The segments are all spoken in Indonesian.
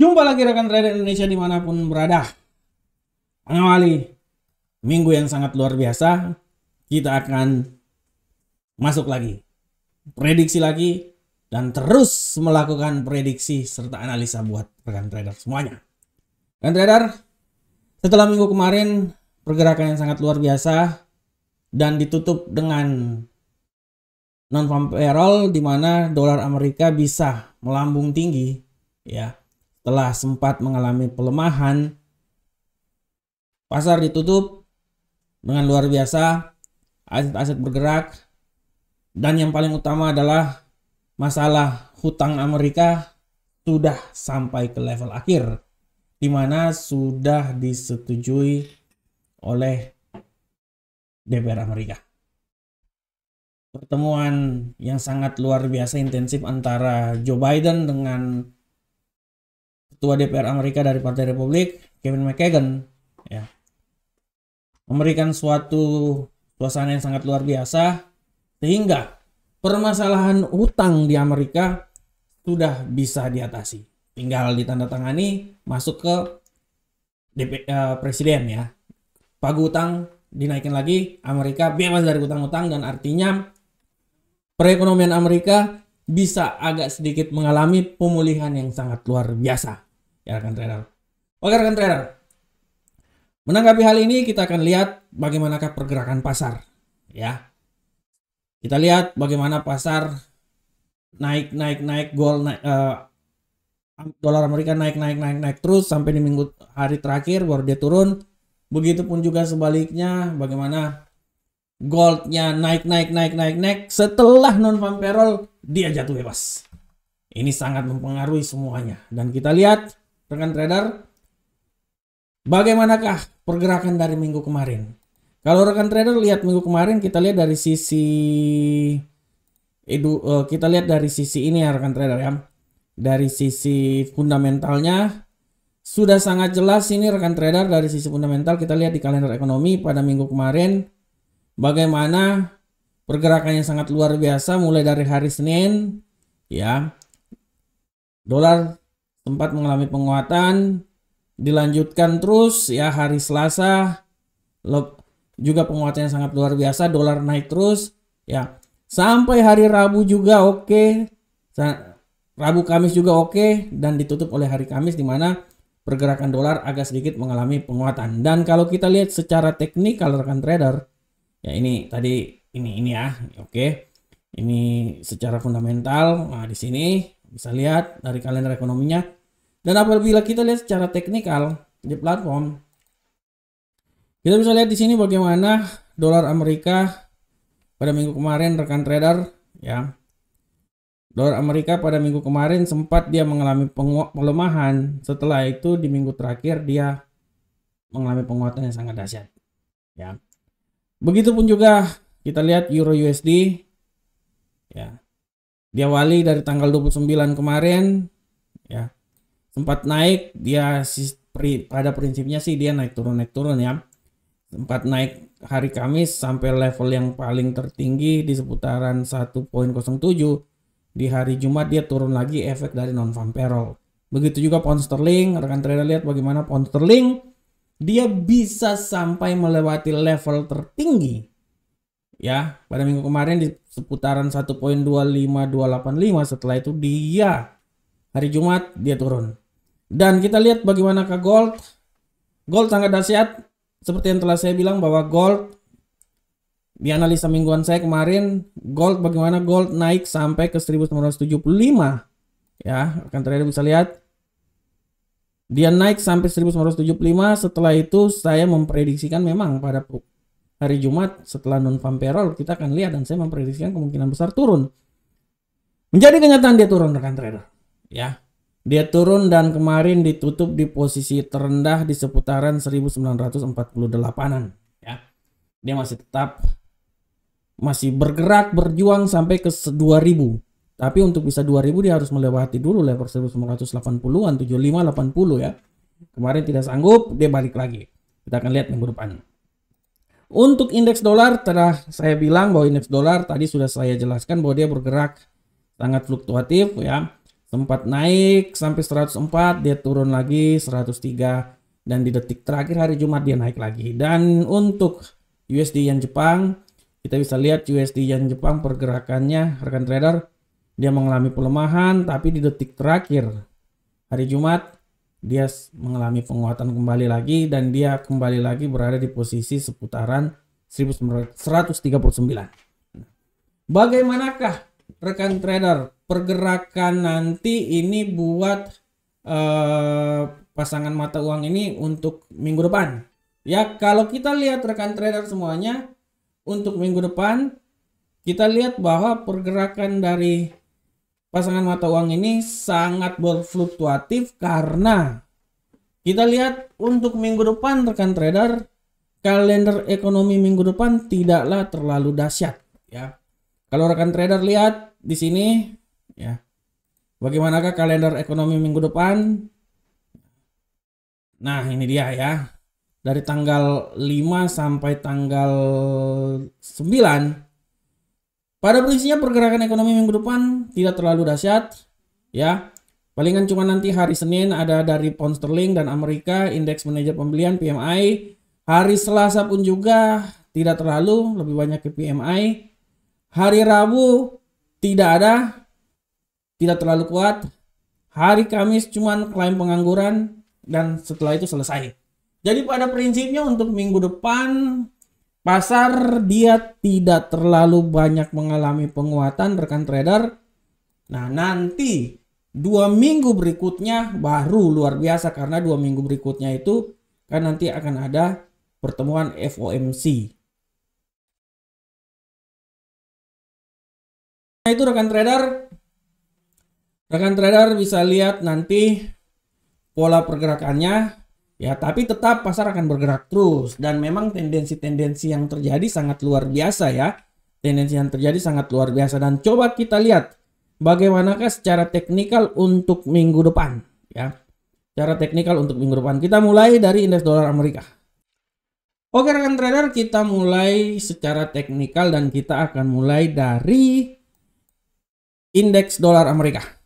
Jumpa lagi rekan trader Indonesia dimanapun berada. Mengawali minggu yang sangat luar biasa, kita akan masuk lagi, prediksi lagi, dan terus melakukan prediksi serta analisa buat rekan trader semuanya. Rekan trader, setelah minggu kemarin pergerakan yang sangat luar biasa dan ditutup dengan non farm payroll di mana dolar Amerika bisa melambung tinggi ya telah sempat mengalami pelemahan, pasar ditutup dengan luar biasa, aset-aset bergerak, dan yang paling utama adalah masalah hutang Amerika sudah sampai ke level akhir, di mana sudah disetujui oleh DPR Amerika. Pertemuan yang sangat luar biasa intensif antara Joe Biden dengan ketua DPR Amerika dari Partai Republik Kevin McKagan ya memberikan suatu suasana yang sangat luar biasa sehingga permasalahan utang di Amerika sudah bisa diatasi tinggal ditandatangani masuk ke DP, uh, eh, presiden ya pagu utang dinaikin lagi Amerika bebas dari utang-utang dan artinya perekonomian Amerika bisa agak sedikit mengalami pemulihan yang sangat luar biasa ya rekan trader. Oke rekan trader, menanggapi hal ini kita akan lihat bagaimanakah pergerakan pasar, ya. Kita lihat bagaimana pasar naik naik naik gold naik, uh, dolar Amerika naik naik naik naik terus sampai di minggu hari terakhir baru dia turun. Begitupun juga sebaliknya bagaimana goldnya naik naik naik naik naik setelah non farm payroll dia jatuh bebas. Ini sangat mempengaruhi semuanya dan kita lihat rekan trader, bagaimanakah pergerakan dari minggu kemarin? Kalau rekan trader lihat minggu kemarin kita lihat dari sisi edu eh, kita lihat dari sisi ini ya rekan trader ya. Dari sisi fundamentalnya sudah sangat jelas ini rekan trader dari sisi fundamental kita lihat di kalender ekonomi pada minggu kemarin bagaimana pergerakannya sangat luar biasa mulai dari hari Senin ya. Dolar sempat mengalami penguatan dilanjutkan terus ya hari Selasa juga penguatan yang sangat luar biasa dolar naik terus ya sampai hari Rabu juga oke okay. Rabu Kamis juga oke okay. dan ditutup oleh hari Kamis di mana pergerakan dolar agak sedikit mengalami penguatan dan kalau kita lihat secara teknikal rekan trader ya ini tadi ini ini ya oke okay. ini secara fundamental nah di sini bisa lihat dari kalender ekonominya dan apabila kita lihat secara teknikal di platform kita bisa lihat di sini bagaimana dolar Amerika pada minggu kemarin rekan trader ya dolar Amerika pada minggu kemarin sempat dia mengalami pelemahan setelah itu di minggu terakhir dia mengalami penguatan yang sangat dahsyat ya begitupun juga kita lihat euro USD ya diawali dari tanggal 29 kemarin ya sempat naik dia pada prinsipnya sih dia naik turun naik turun ya sempat naik hari Kamis sampai level yang paling tertinggi di seputaran 1.07 di hari Jumat dia turun lagi efek dari non farm payroll begitu juga pound sterling rekan trader lihat bagaimana pound sterling dia bisa sampai melewati level tertinggi ya pada minggu kemarin di seputaran 1.25285 setelah itu dia hari Jumat dia turun dan kita lihat bagaimana ke gold gold sangat dahsyat seperti yang telah saya bilang bahwa gold di analisa mingguan saya kemarin gold bagaimana gold naik sampai ke 1975 ya akan terakhir bisa lihat dia naik sampai 1975 setelah itu saya memprediksikan memang pada hari Jumat setelah non farm payroll kita akan lihat dan saya memprediksikan kemungkinan besar turun. Menjadi kenyataan dia turun rekan trader. Ya. Dia turun dan kemarin ditutup di posisi terendah di seputaran 1948-an ya. Dia masih tetap masih bergerak berjuang sampai ke 2000. Tapi untuk bisa 2000 dia harus melewati dulu level 1980-an 7580 ya. Kemarin tidak sanggup, dia balik lagi. Kita akan lihat minggu depan. Untuk indeks dolar, telah saya bilang bahwa indeks dolar tadi sudah saya jelaskan bahwa dia bergerak sangat fluktuatif ya. Sempat naik sampai 104, dia turun lagi 103 dan di detik terakhir hari Jumat dia naik lagi. Dan untuk USD yang Jepang, kita bisa lihat USD yang Jepang pergerakannya rekan trader dia mengalami pelemahan tapi di detik terakhir hari Jumat dia mengalami penguatan kembali lagi dan dia kembali lagi berada di posisi seputaran 139. Bagaimanakah rekan trader pergerakan nanti ini buat eh, pasangan mata uang ini untuk minggu depan? Ya, kalau kita lihat rekan trader semuanya untuk minggu depan kita lihat bahwa pergerakan dari pasangan mata uang ini sangat berfluktuatif karena kita lihat untuk minggu depan rekan trader kalender ekonomi minggu depan tidaklah terlalu dahsyat ya. Kalau rekan trader lihat di sini ya. Bagaimanakah kalender ekonomi minggu depan? Nah, ini dia ya. Dari tanggal 5 sampai tanggal 9 pada prinsipnya pergerakan ekonomi minggu depan tidak terlalu dahsyat, ya. Palingan cuma nanti hari Senin ada dari pound sterling dan Amerika, indeks manajer pembelian PMI. Hari Selasa pun juga tidak terlalu, lebih banyak ke PMI. Hari Rabu tidak ada, tidak terlalu kuat. Hari Kamis cuma klaim pengangguran dan setelah itu selesai. Jadi pada prinsipnya untuk minggu depan Pasar dia tidak terlalu banyak mengalami penguatan rekan trader. Nah nanti dua minggu berikutnya baru luar biasa karena dua minggu berikutnya itu kan nanti akan ada pertemuan FOMC. Nah itu rekan trader. Rekan trader bisa lihat nanti pola pergerakannya Ya, tapi tetap pasar akan bergerak terus dan memang tendensi-tendensi yang terjadi sangat luar biasa ya. Tendensi yang terjadi sangat luar biasa dan coba kita lihat bagaimanakah secara teknikal untuk minggu depan ya. Secara teknikal untuk minggu depan kita mulai dari indeks dolar Amerika. Oke rekan trader kita mulai secara teknikal dan kita akan mulai dari indeks dolar Amerika.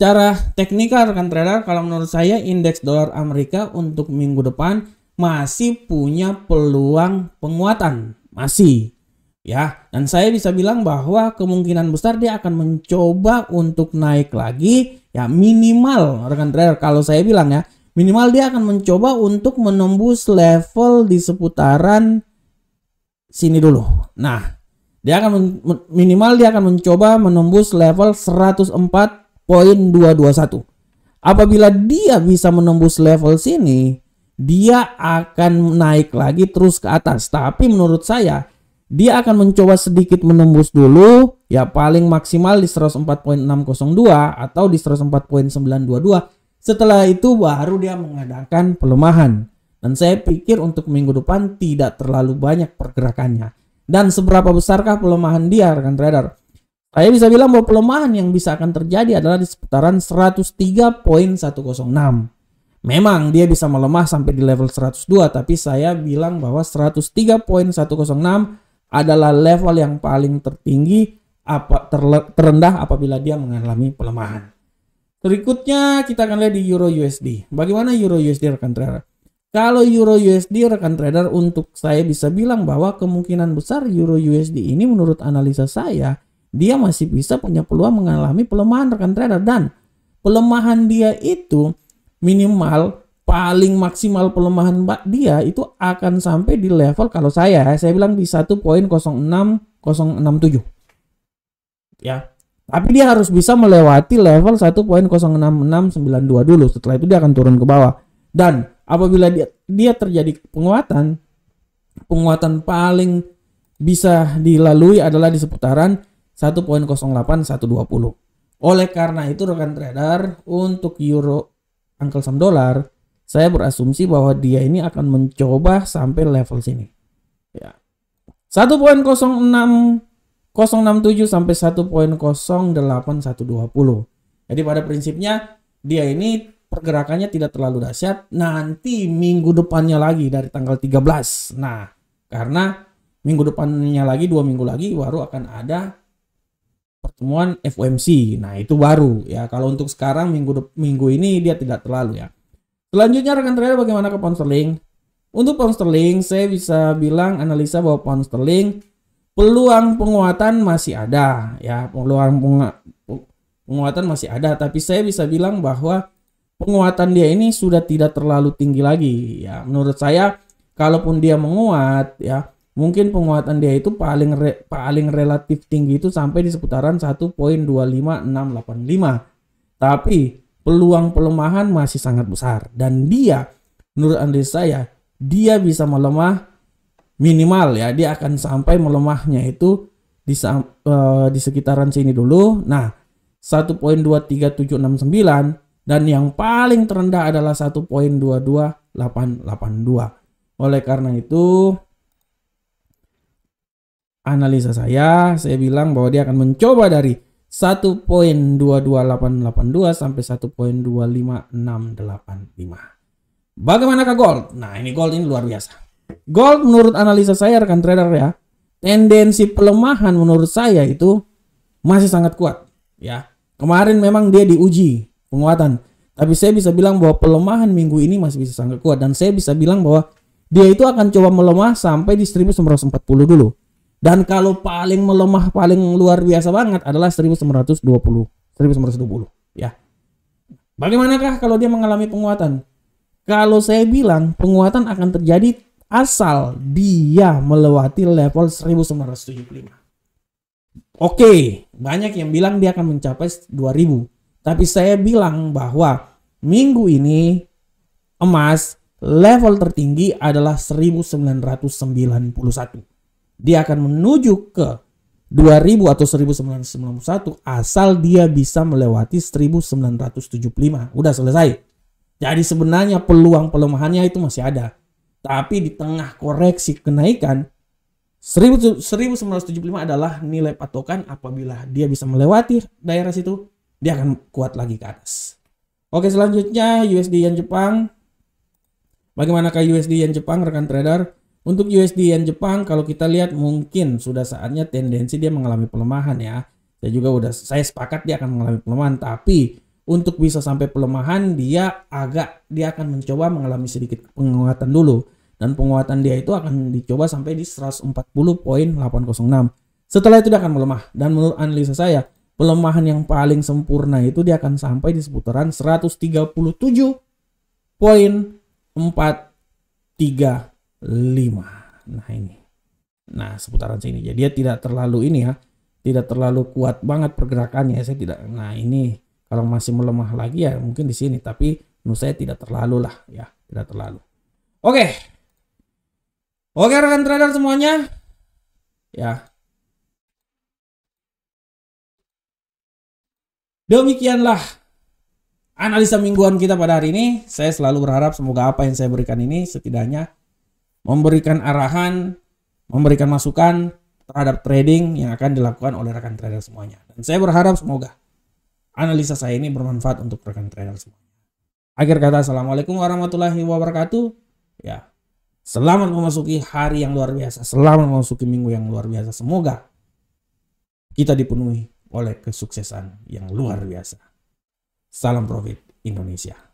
Secara teknikal rekan trader kalau menurut saya indeks dolar Amerika untuk minggu depan masih punya peluang penguatan. Masih. Ya, dan saya bisa bilang bahwa kemungkinan besar dia akan mencoba untuk naik lagi ya minimal rekan trader kalau saya bilang ya, minimal dia akan mencoba untuk menembus level di seputaran sini dulu. Nah, dia akan minimal dia akan mencoba menembus level 104 Poin 221. Apabila dia bisa menembus level sini, dia akan naik lagi terus ke atas. Tapi menurut saya, dia akan mencoba sedikit menembus dulu, ya paling maksimal di 104.602 atau di 104.922. Setelah itu baru dia mengadakan pelemahan. Dan saya pikir untuk minggu depan tidak terlalu banyak pergerakannya. Dan seberapa besarkah pelemahan dia rekan trader? Saya bisa bilang bahwa pelemahan yang bisa akan terjadi adalah di seputaran 103.106. Memang dia bisa melemah sampai di level 102, tapi saya bilang bahwa 103.106 adalah level yang paling tertinggi apa terendah apabila dia mengalami pelemahan. Berikutnya kita akan lihat di Euro USD. Bagaimana Euro USD rekan trader? Kalau Euro USD rekan trader untuk saya bisa bilang bahwa kemungkinan besar Euro USD ini menurut analisa saya dia masih bisa punya peluang mengalami pelemahan rekan trader dan pelemahan dia itu minimal paling maksimal pelemahan mbak dia itu akan sampai di level kalau saya saya bilang di 1.06067 ya tapi dia harus bisa melewati level 1.06692 dulu setelah itu dia akan turun ke bawah dan apabila dia dia terjadi penguatan penguatan paling bisa dilalui adalah di seputaran 1.08120. Oleh karena itu rekan trader untuk euro Uncle Sam dolar saya berasumsi bahwa dia ini akan mencoba sampai level sini. Ya. 1.06067 sampai 1.08120. Jadi pada prinsipnya dia ini pergerakannya tidak terlalu dahsyat. Nanti minggu depannya lagi dari tanggal 13. Nah, karena minggu depannya lagi dua minggu lagi baru akan ada pertemuan FOMC. Nah, itu baru ya. Kalau untuk sekarang minggu minggu ini dia tidak terlalu ya. Selanjutnya rekan trader bagaimana ke pound sterling? Untuk pound sterling saya bisa bilang analisa bahwa pound sterling peluang penguatan masih ada ya, peluang penguatan masih ada tapi saya bisa bilang bahwa penguatan dia ini sudah tidak terlalu tinggi lagi ya. Menurut saya kalaupun dia menguat ya mungkin penguatan dia itu paling re, paling relatif tinggi itu sampai di seputaran 1.25685. Tapi peluang pelemahan masih sangat besar dan dia menurut analis saya dia bisa melemah minimal ya dia akan sampai melemahnya itu di eh, di sekitaran sini dulu. Nah, 1.23769 dan yang paling terendah adalah 1.22882. Oleh karena itu, analisa saya, saya bilang bahwa dia akan mencoba dari 1.22882 sampai 1.25685. Bagaimanakah gold? Nah, ini gold ini luar biasa. Gold menurut analisa saya rekan trader ya, tendensi pelemahan menurut saya itu masih sangat kuat ya. Kemarin memang dia diuji penguatan, tapi saya bisa bilang bahwa pelemahan minggu ini masih bisa sangat kuat dan saya bisa bilang bahwa dia itu akan coba melemah sampai di 1940 dulu. Dan kalau paling melemah paling luar biasa banget adalah 1920. 1920 ya. Bagaimanakah kalau dia mengalami penguatan? Kalau saya bilang penguatan akan terjadi asal dia melewati level 1975. Oke, banyak yang bilang dia akan mencapai 2000. Tapi saya bilang bahwa minggu ini emas level tertinggi adalah 1991 dia akan menuju ke 2000 atau 1991 asal dia bisa melewati 1975. Udah selesai. Jadi sebenarnya peluang pelemahannya itu masih ada. Tapi di tengah koreksi kenaikan 1975 adalah nilai patokan apabila dia bisa melewati daerah situ dia akan kuat lagi ke atas. Oke selanjutnya USD Yen Jepang. Bagaimanakah USD Yen Jepang rekan trader? Untuk USD Yen Jepang kalau kita lihat mungkin sudah saatnya tendensi dia mengalami pelemahan ya. Saya juga udah saya sepakat dia akan mengalami pelemahan tapi untuk bisa sampai pelemahan dia agak dia akan mencoba mengalami sedikit penguatan dulu dan penguatan dia itu akan dicoba sampai di 140.806. Setelah itu dia akan melemah dan menurut analisa saya pelemahan yang paling sempurna itu dia akan sampai di seputaran 137 poin 137.43 5. Nah ini. Nah seputaran sini. Jadi dia tidak terlalu ini ya. Tidak terlalu kuat banget pergerakannya. Ya. Saya tidak. Nah ini kalau masih melemah lagi ya mungkin di sini. Tapi menurut saya tidak terlalu lah ya. Tidak terlalu. Oke. Oke rekan trader semuanya. Ya. Demikianlah analisa mingguan kita pada hari ini. Saya selalu berharap semoga apa yang saya berikan ini setidaknya memberikan arahan, memberikan masukan terhadap trading yang akan dilakukan oleh rekan trader semuanya. Dan saya berharap semoga analisa saya ini bermanfaat untuk rekan trader semuanya. Akhir kata, Assalamualaikum warahmatullahi wabarakatuh. Ya, selamat memasuki hari yang luar biasa. Selamat memasuki minggu yang luar biasa. Semoga kita dipenuhi oleh kesuksesan yang luar biasa. Salam profit Indonesia.